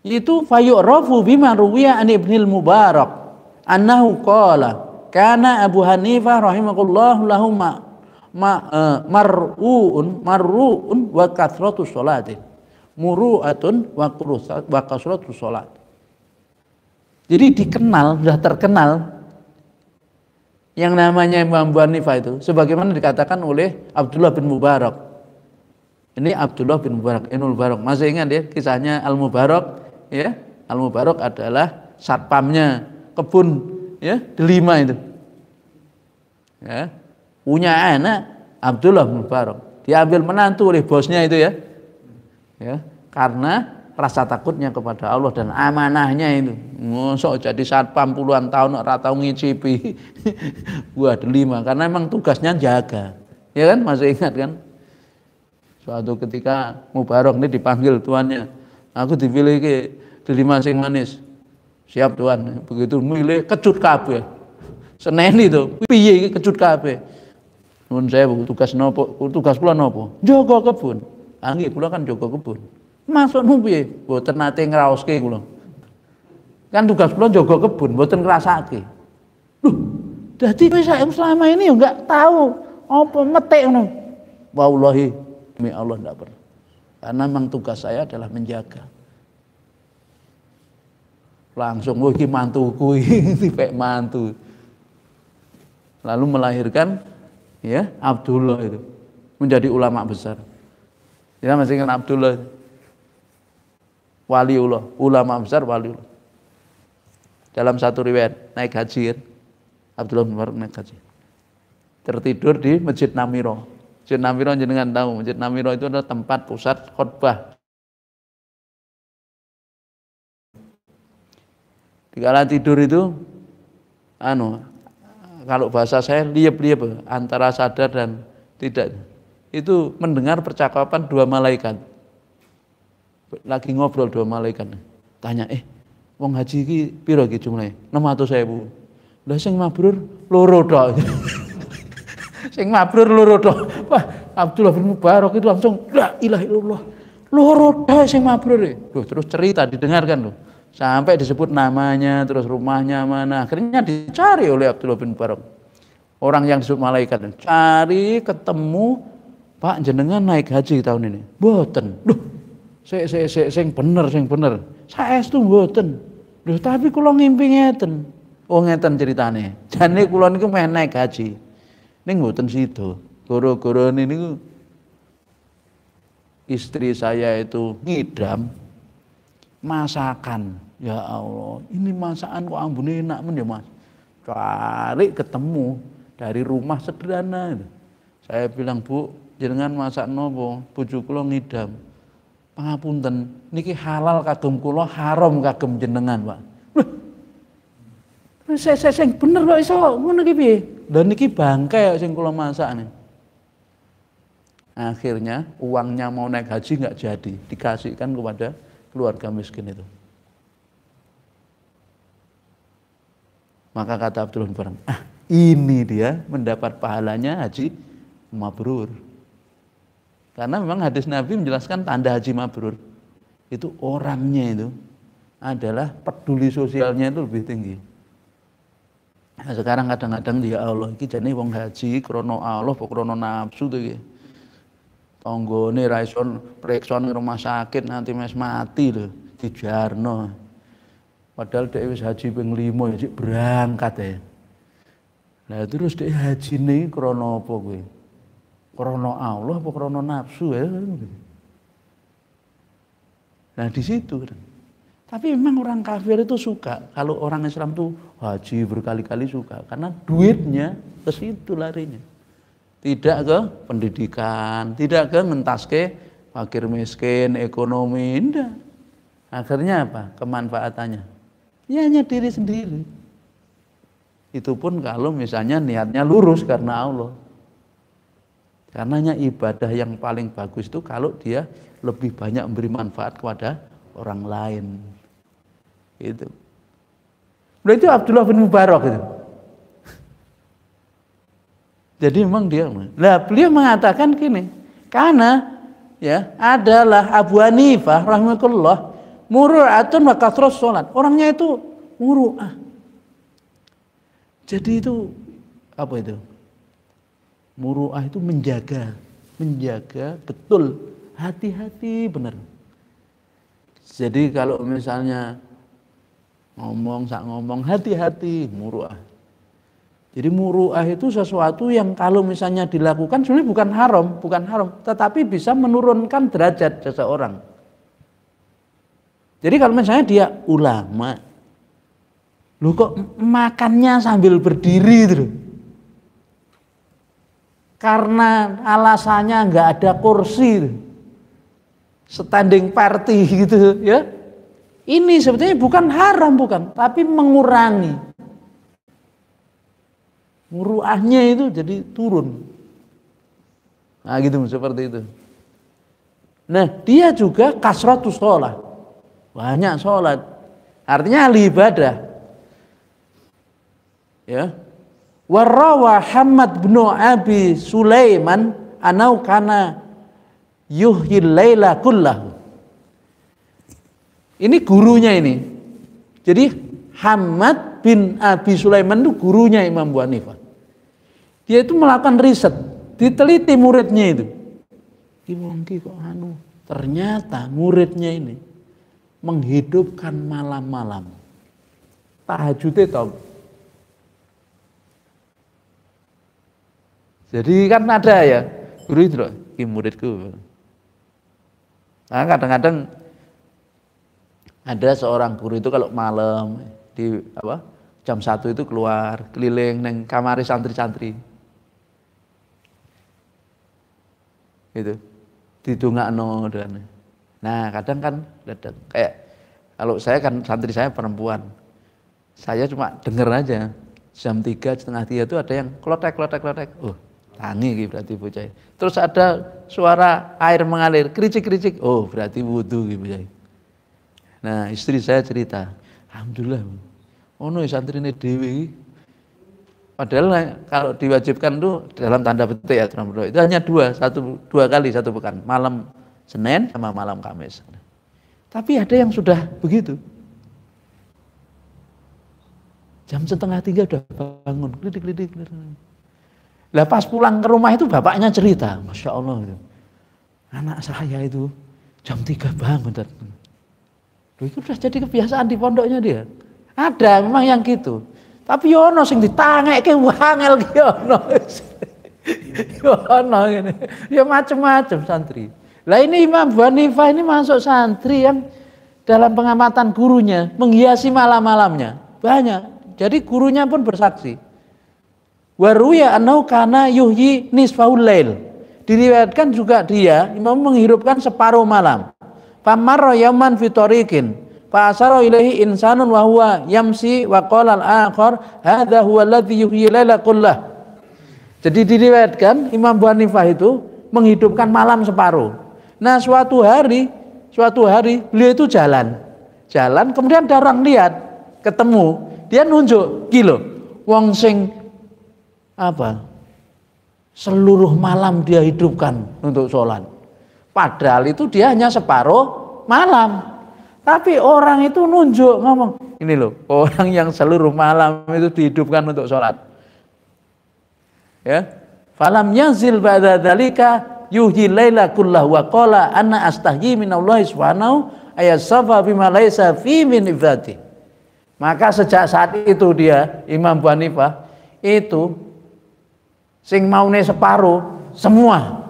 Itu fayu'rafu bima ruwiya an ibnil mubarak. Annahu qala, kana Abu Hanifah rahimahullah lahumma ma, ma, uh, mar'u'un mar'u'un wa kathratu sholatin muru'atun wa wa kasratu sholat. Jadi dikenal, sudah terkenal yang namanya Imam Abu Hanifah itu sebagaimana dikatakan oleh Abdullah bin Mubarak. Ini Abdullah bin Mubarak, Inul Mubarak. Masih ingat ya kisahnya Al Mubarak, ya. Al Mubarak adalah satpamnya kebun ya delima itu. Ya. Punya anak Abdullah bin Mubarak. Diambil menantu oleh bosnya itu ya. Ya karena rasa takutnya kepada Allah dan amanahnya itu ngosok jadi saat puluhan tahun orang tahu ngicipi buah delima karena emang tugasnya jaga ya kan masih ingat kan suatu ketika Mubarak ini dipanggil tuannya aku dipilih ke delima sing manis siap tuan begitu milih kecut kabe senen itu piye kecut kabe nun saya tugas nopo tugas pula nopo jaga kebun anggi ah, pula kan jaga kebun Masuk nupi, ya, boten nate ngeraoske kulo. Kan tugas kulo jogo kebun, boten ngerasake. Loh, jadi saya selama ini enggak tahu apa metik ngono. Wallahi, demi Allah enggak pernah. Karena memang tugas saya adalah menjaga. Langsung, oh ini mantuku, ini mantu. Lalu melahirkan ya Abdullah itu menjadi ulama besar. Kita ya, masih kan Abdullah waliullah, ulama besar waliullah. Dalam satu riwayat naik haji kan? Abdullah bin Umar naik haji. Tertidur di Masjid Namiro. Masjid Namiro jenengan tahu, Masjid Namiro itu adalah tempat pusat khotbah. Di kala tidur itu anu kalau bahasa saya liep-liep antara sadar dan tidak. Itu mendengar percakapan dua malaikat lagi ngobrol dua malaikat. Tanya, eh, wong haji ki piro ki jumlahe? 600.000. Lah sing mabrur loro tok. sing mabrur loro tok. Wah, Abdullah bin Mubarak itu langsung la ilaha illallah. Loro tok sing mabrur. Loh, e. terus cerita didengarkan loh. Sampai disebut namanya, terus rumahnya mana. Akhirnya dicari oleh Abdullah bin Mubarak. Orang yang disebut malaikat. Cari, ketemu, Pak jenengan naik haji tahun ini. Boten. Duh, Sik sik sik sing bener sing bener. Saestu mboten. Lho tapi kula ngimpi ngeten. Oh ngeten ceritane. Jane kula niku menek naik haji. Ning mboten sida. gara-gara niku istri saya itu ngidam masakan. Ya Allah, ini masakan kok ambune enak men ya Mas. Cari ketemu dari rumah sederhana. Saya bilang, "Bu, jenengan masak nopo? Bojo kula ngidam." pangapunten niki halal kagem kula haram kagem jenengan Pak Loh saya saya sing bener kok iso ngono iki piye dan niki kok sing kula masakne akhirnya uangnya mau naik haji nggak jadi dikasihkan kepada keluarga miskin itu maka kata Abdul Mubarak ah ini dia mendapat pahalanya haji mabrur karena memang hadis Nabi menjelaskan tanda haji mabrur. Itu orangnya itu adalah peduli sosialnya itu lebih tinggi. Nah, sekarang kadang-kadang dia Allah iki jane wong haji krono Allah apa krono nafsu to iki. Tanggone ra iso rumah sakit nanti mes mati lho dijarno. Padahal dia wis haji ping 5 ya berangkat ya. Nah terus dia nih krono apa kuwi? Krono Allah apa krono nafsu ya. Kan? Nah di situ. Kan? Tapi memang orang kafir itu suka kalau orang Islam tuh haji berkali-kali suka karena duitnya ke situ larinya. Tidak ke pendidikan, tidak ke mentaske, fakir miskin, ekonomi, enggak. Akhirnya apa? Kemanfaatannya. Ya hanya diri sendiri. Itu pun kalau misalnya niatnya lurus karena Allah. Karenanya ibadah yang paling bagus itu kalau dia lebih banyak memberi manfaat kepada orang lain. Itu. Nah, itu Abdullah bin Mubarak itu. Jadi memang dia. Nah, beliau mengatakan gini, karena ya adalah Abu Hanifah rahimahullah muru'atun wa kathras salat. Orangnya itu muru'ah. Jadi itu apa itu? Muru'ah itu menjaga, menjaga betul, hati-hati benar. Jadi kalau misalnya ngomong sak ngomong hati-hati muruah. Jadi muruah itu sesuatu yang kalau misalnya dilakukan sebenarnya bukan haram, bukan haram, tetapi bisa menurunkan derajat seseorang. Jadi kalau misalnya dia ulama, lu kok makannya sambil berdiri terus karena alasannya nggak ada kursi standing party gitu ya ini sebetulnya bukan haram bukan tapi mengurangi muruahnya itu jadi turun nah gitu seperti itu nah dia juga kasratu sholat banyak sholat artinya ahli ibadah ya Warawa Hamad bin Abi Sulaiman anau kana yuhil laila kullahu. Ini gurunya ini. Jadi Hamad bin Abi Sulaiman itu gurunya Imam Bu Hanifah. Dia itu melakukan riset, diteliti muridnya itu. Ki kok anu, ternyata muridnya ini menghidupkan malam-malam. Tahajudnya tau Jadi kan ada ya, guru itu loh, ki muridku. Nah kadang-kadang ada seorang guru itu kalau malam di apa jam satu itu keluar keliling neng kamari santri-santri. Gitu. no dan Nah, kadang kan kadang kayak kalau saya kan santri saya perempuan. Saya cuma denger aja. Jam tiga setengah tiga itu ada yang klotek klotek klotek. Oh, tangi gitu berarti bocah. Terus ada suara air mengalir, kericik-kericik. Oh, berarti wudhu gitu ya. Nah, istri saya cerita, alhamdulillah. Oh, no, ini dewi. Padahal kalau diwajibkan tuh dalam tanda petik ya itu hanya dua, satu dua kali satu pekan, malam Senin sama malam Kamis. Tapi ada yang sudah begitu. Jam setengah tiga udah bangun, klidik-klidik. klidik lah pas pulang ke rumah itu bapaknya cerita, masya Allah gitu. Anak saya itu jam tiga bangun. Loh, itu sudah jadi kebiasaan di pondoknya dia. Ada memang yang gitu. Tapi yono sing ke wangel yono. yono ini Ya macam-macam santri. Lah ini Imam Buanifah ini masuk santri yang dalam pengamatan gurunya menghiasi malam-malamnya. Banyak. Jadi gurunya pun bersaksi. Waruya anau kana yuhyi nisfaul lail. Diriwayatkan juga dia Imam menghirupkan separuh malam. Famarra yaman fitorikin. Fa'asara ilaihi insanun wa huwa yamsi wa qala al-akhar hadha huwa alladhi yuhyi laila kullah. Jadi diriwayatkan Imam Hanifah itu menghidupkan malam separuh. Nah, suatu hari, suatu hari beliau itu jalan. Jalan kemudian ada orang lihat, ketemu, dia nunjuk, kilo wong sing apa? Seluruh malam dia hidupkan untuk sholat. Padahal itu dia hanya separuh malam. Tapi orang itu nunjuk ngomong, ini loh, orang yang seluruh malam itu dihidupkan untuk sholat. Ya, falam yazil pada dalika yuhi laila kullah wa qala anna astahyi minallahi subhanahu ayasafa bima laisa fi min ibadati. Maka sejak saat itu dia Imam Bu Hanifah itu Sing maune separuh, semua.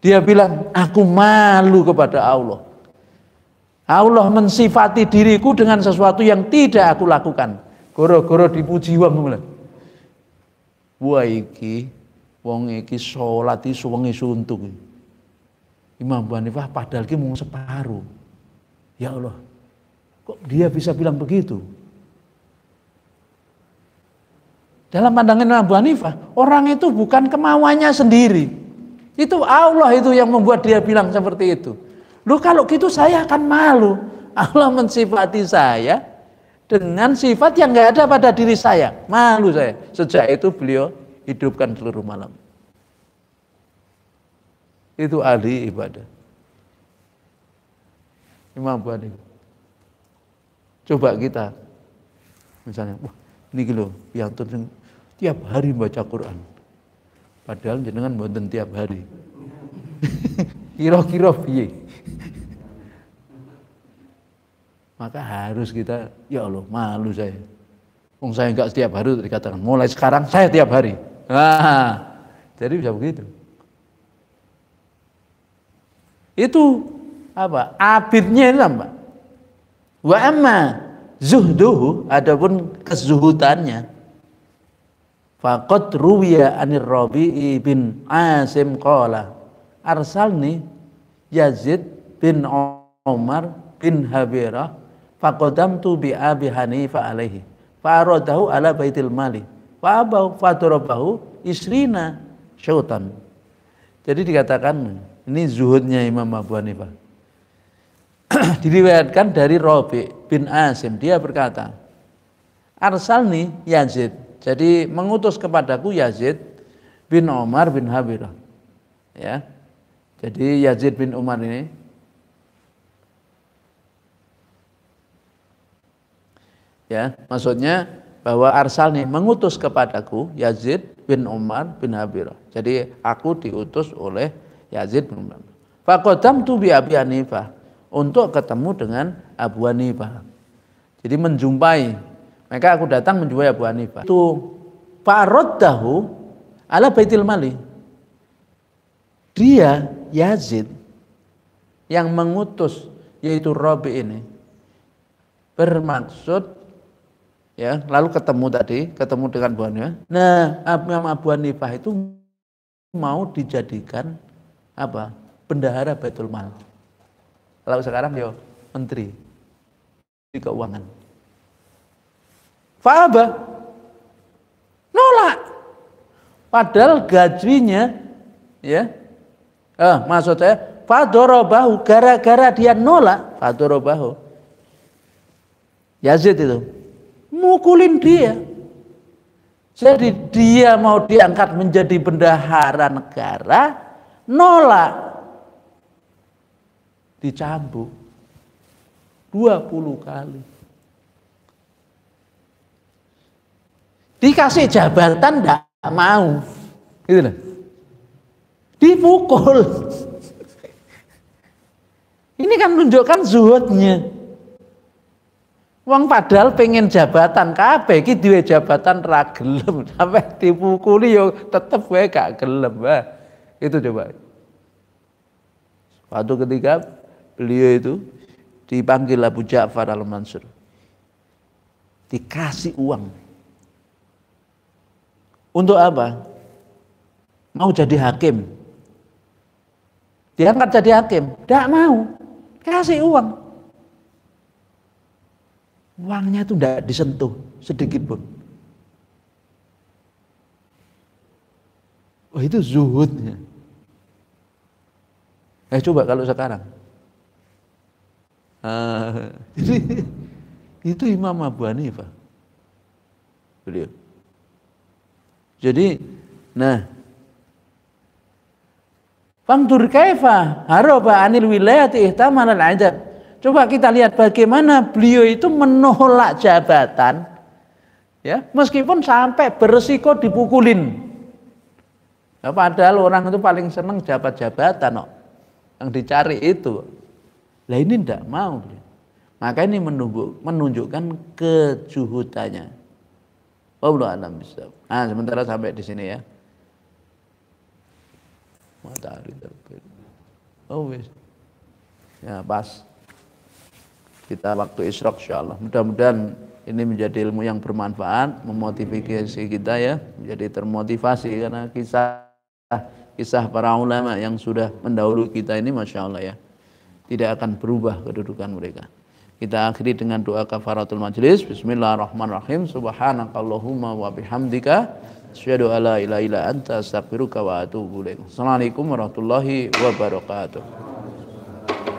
Dia bilang, aku malu kepada Allah. Allah mensifati diriku dengan sesuatu yang tidak aku lakukan. Goro-goro dipuji wong mulai Wah iki wong iki salat iki suwengi suntuk. Imam Abu padahal ki mau separuh. Ya Allah. Kok dia bisa bilang begitu? Dalam pandangan Abu Hanifah, orang itu bukan kemauannya sendiri. Itu Allah itu yang membuat dia bilang seperti itu. Lu kalau gitu saya akan malu. Allah mensifati saya dengan sifat yang nggak ada pada diri saya. Malu saya. Sejak itu beliau hidupkan seluruh malam. Itu ahli ibadah. Imam Abu Coba kita misalnya, wah ini gitu yang tiap hari baca Quran. Padahal jenengan buatan tiap hari. Kira-kira piye? Maka harus kita, ya Allah malu saya. Wong saya enggak setiap hari dikatakan mulai sekarang saya tiap hari. Nah, jadi bisa begitu. Itu apa? Abidnya itu apa? Wa amma zuhduhu adapun kezuhutannya Faqad ruwiya anir Rabi'i bin Asim qala arsalni Yazid bin Umar bin Habirah faqadamtu bi Abi Hanifa alaihi faradahu ala baitil mali fa abau isrina syautan jadi dikatakan ini zuhudnya Imam Abu Hanifah diriwayatkan dari Rabi bin Asim dia berkata arsalni Yazid jadi mengutus kepadaku Yazid bin Umar bin Habirah. Ya. Jadi Yazid bin Umar ini ya, maksudnya bahwa Arsal nih mengutus kepadaku Yazid bin Umar bin Habirah. Jadi aku diutus oleh Yazid bin Umar. Fakodam tu bi Abi Hanifah untuk ketemu dengan Abu Hanifah. Jadi menjumpai maka aku datang menjual Abu Hanifah. Itu faroddahu ala baitil mali. Dia Yazid yang mengutus yaitu Robi ini bermaksud ya lalu ketemu tadi ketemu dengan Abu Hanifah. Nah Imam Abu Hanifah itu mau dijadikan apa bendahara Baitul Mal. Lalu sekarang yo menteri di keuangan. Fa'aba. Nolak. Padahal gajinya ya. Eh, ah, maksudnya saya fadorobahu gara-gara dia nolak fadorobahu. Yazid itu mukulin dia. Jadi dia mau diangkat menjadi bendahara negara, nolak. Dicambuk 20 kali. Dikasih jabatan tidak mau. Gitu loh. Dipukul. Ini kan menunjukkan zuhudnya. Wong padahal pengen jabatan kape, gitu ya jabatan ragelum, gelem, dipukuli yo tetep gue gak gelem. bah. Itu coba. Suatu ketika beliau itu dipanggil Abu Ja'far Al-Mansur. Dikasih uang. Untuk apa? Mau jadi hakim. Diangkat jadi hakim. Tidak mau. Kasih uang. Uangnya itu tidak disentuh sedikit pun. Oh, itu zuhudnya. Eh coba kalau sekarang. Uh, ah. itu, itu Imam Abu Hanifah. Beliau. Jadi, nah, bang kaifa haroba anil wilayati ihtamal al ajab. Coba kita lihat bagaimana beliau itu menolak jabatan. Ya, meskipun sampai beresiko dipukulin. Ya, padahal orang itu paling seneng jabat jabatan no, Yang dicari itu. Lah ini tidak mau. Maka ini menunjukkan kejuhutannya. Wallahu Nah, sementara sampai di sini ya. Matahari terbit. Oh, Ya, pas. Kita waktu insya Allah. Mudah-mudahan ini menjadi ilmu yang bermanfaat, memotivasi kita ya, menjadi termotivasi karena kisah kisah para ulama yang sudah mendahului kita ini masya Allah ya tidak akan berubah kedudukan mereka. Kita akhiri dengan doa kafaratul majlis. Bismillahirrahmanirrahim. Subhanakallahumma wa bihamdika asyhadu an la ilaha illa anta astaghfiruka wa atubu ilaik. Assalamualaikum warahmatullahi wabarakatuh.